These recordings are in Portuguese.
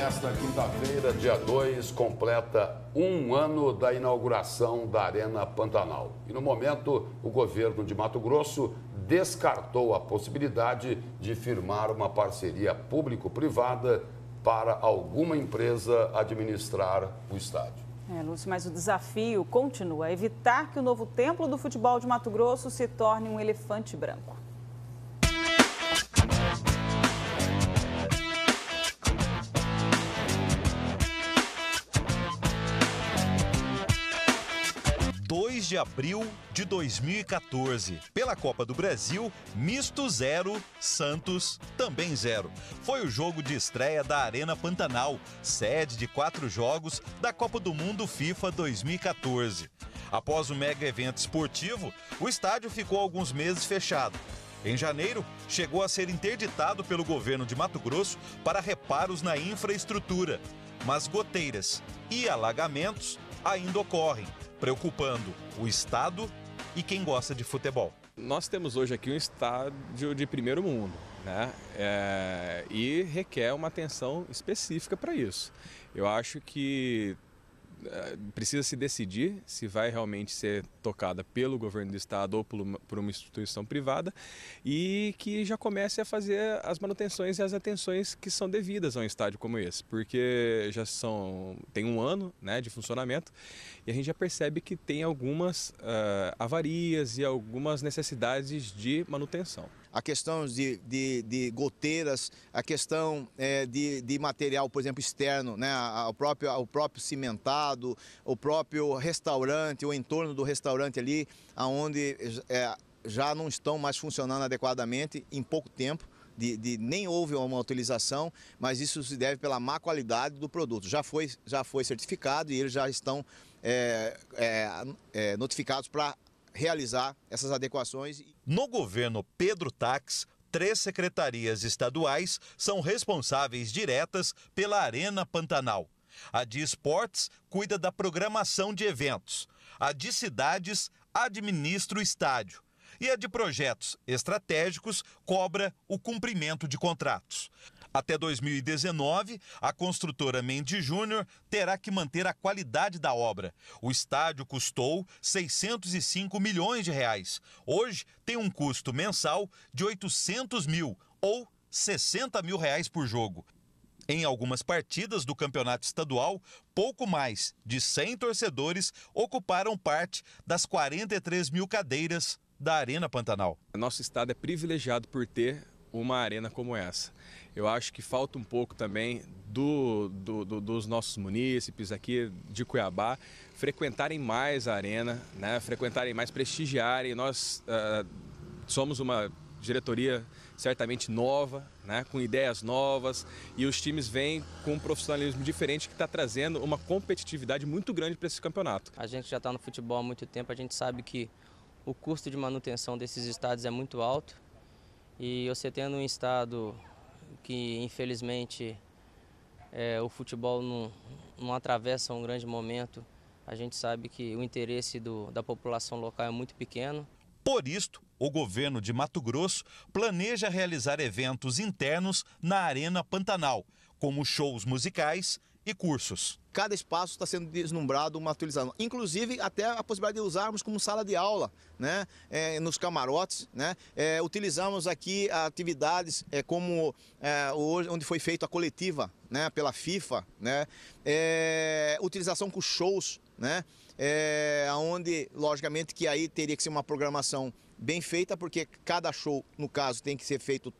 nesta quinta-feira, dia 2, completa um ano da inauguração da Arena Pantanal. E no momento, o governo de Mato Grosso descartou a possibilidade de firmar uma parceria público-privada para alguma empresa administrar o estádio. É, Lúcio, mas o desafio continua: evitar que o novo templo do futebol de Mato Grosso se torne um elefante branco. 2 de abril de 2014. Pela Copa do Brasil, misto zero, Santos também zero. Foi o jogo de estreia da Arena Pantanal, sede de quatro jogos da Copa do Mundo FIFA 2014. Após o mega evento esportivo, o estádio ficou alguns meses fechado. Em janeiro, chegou a ser interditado pelo governo de Mato Grosso para reparos na infraestrutura, mas goteiras e alagamentos ainda ocorrem, preocupando o Estado e quem gosta de futebol. Nós temos hoje aqui um estádio de primeiro mundo. Né? É, e requer uma atenção específica para isso. Eu acho que eh, precisa se decidir se vai realmente ser tocada pelo governo do estado ou por uma instituição privada e que já comece a fazer as manutenções e as atenções que são devidas a um estádio como esse, porque já são tem um ano né, de funcionamento e a gente já percebe que tem algumas uh, avarias e algumas necessidades de manutenção a questão de, de, de goteiras, a questão é, de, de material, por exemplo, externo, né? o, próprio, o próprio cimentado, o próprio restaurante, o entorno do restaurante ali, onde é, já não estão mais funcionando adequadamente em pouco tempo. De, de, nem houve uma utilização, mas isso se deve pela má qualidade do produto. Já foi, já foi certificado e eles já estão é, é, é, notificados para realizar essas adequações. No governo Pedro Tax, três secretarias estaduais são responsáveis diretas pela Arena Pantanal. A de esportes cuida da programação de eventos. A de cidades administra o estádio. E a de projetos estratégicos cobra o cumprimento de contratos. Até 2019, a construtora Mendes Júnior terá que manter a qualidade da obra. O estádio custou 605 milhões de reais. Hoje tem um custo mensal de 800 mil ou 60 mil reais por jogo. Em algumas partidas do campeonato estadual, pouco mais de 100 torcedores ocuparam parte das 43 mil cadeiras da Arena Pantanal. Nosso estado é privilegiado por ter uma arena como essa. Eu acho que falta um pouco também do, do, do, dos nossos munícipes aqui de Cuiabá frequentarem mais a arena, né? frequentarem mais, prestigiarem. Nós uh, somos uma diretoria certamente nova, né, com ideias novas, e os times vêm com um profissionalismo diferente que está trazendo uma competitividade muito grande para esse campeonato. A gente já está no futebol há muito tempo, a gente sabe que o custo de manutenção desses estádios é muito alto, e você tendo um estado que, infelizmente, é, o futebol não, não atravessa um grande momento, a gente sabe que o interesse do, da população local é muito pequeno. Por isto, o governo de Mato Grosso planeja realizar eventos internos na Arena Pantanal, como shows musicais, e cursos. Cada espaço está sendo deslumbrado uma atualização, inclusive até a possibilidade de usarmos como sala de aula, né? É, nos camarotes, né? É, utilizamos aqui atividades é, como é, onde foi feita a coletiva, né? Pela FIFA, né? É, utilização com shows, né? É, onde, logicamente, que aí teria que ser uma programação bem feita, porque cada show, no caso, tem que ser feito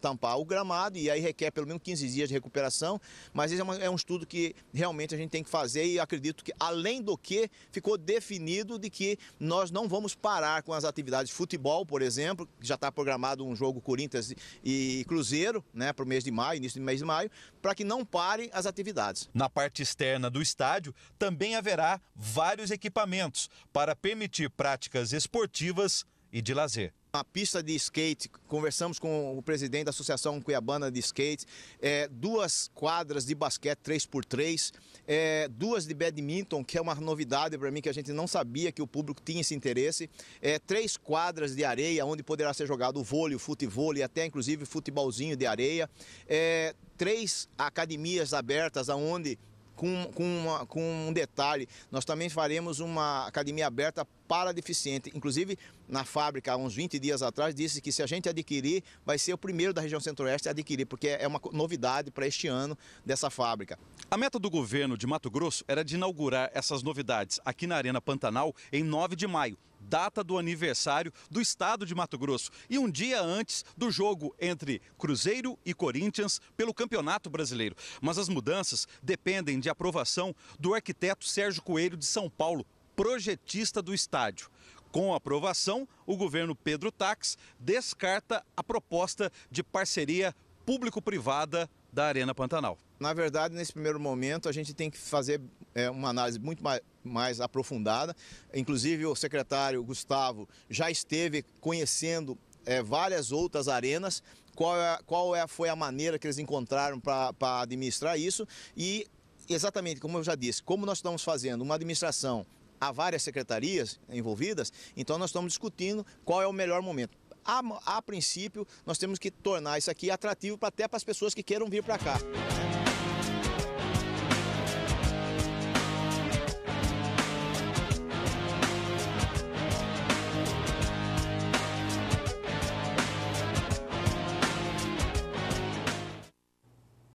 tampar o gramado e aí requer pelo menos 15 dias de recuperação. Mas esse é, uma, é um estudo que realmente a gente tem que fazer e acredito que, além do que, ficou definido de que nós não vamos parar com as atividades de futebol, por exemplo, já está programado um jogo Corinthians e Cruzeiro, né, para o mês de maio, início do mês de maio, para que não parem as atividades. Na parte externa do estádio também haverá vários equipamentos para permitir práticas esportivas e de lazer. A pista de skate, conversamos com o presidente da Associação Cuiabana de Skate, é, duas quadras de basquete 3x3, é, duas de badminton, que é uma novidade para mim, que a gente não sabia que o público tinha esse interesse, é, três quadras de areia, onde poderá ser jogado o vôlei, o futebol e até inclusive futebolzinho de areia, é, três academias abertas, onde com, com, uma, com um detalhe, nós também faremos uma academia aberta para deficiente. Inclusive, na fábrica, há uns 20 dias atrás, disse que se a gente adquirir, vai ser o primeiro da região centro-oeste a adquirir, porque é uma novidade para este ano dessa fábrica. A meta do governo de Mato Grosso era de inaugurar essas novidades aqui na Arena Pantanal em 9 de maio data do aniversário do estado de Mato Grosso e um dia antes do jogo entre Cruzeiro e Corinthians pelo Campeonato Brasileiro. Mas as mudanças dependem de aprovação do arquiteto Sérgio Coelho de São Paulo, projetista do estádio. Com aprovação, o governo Pedro Tax descarta a proposta de parceria público-privada da Arena Pantanal. Na verdade, nesse primeiro momento, a gente tem que fazer é, uma análise muito mais, mais aprofundada. Inclusive, o secretário Gustavo já esteve conhecendo é, várias outras arenas. Qual, é, qual é, foi a maneira que eles encontraram para administrar isso? E exatamente, como eu já disse, como nós estamos fazendo uma administração a várias secretarias envolvidas, então nós estamos discutindo qual é o melhor momento a, a princípio, nós temos que tornar isso aqui atrativo até para as pessoas que queiram vir para cá.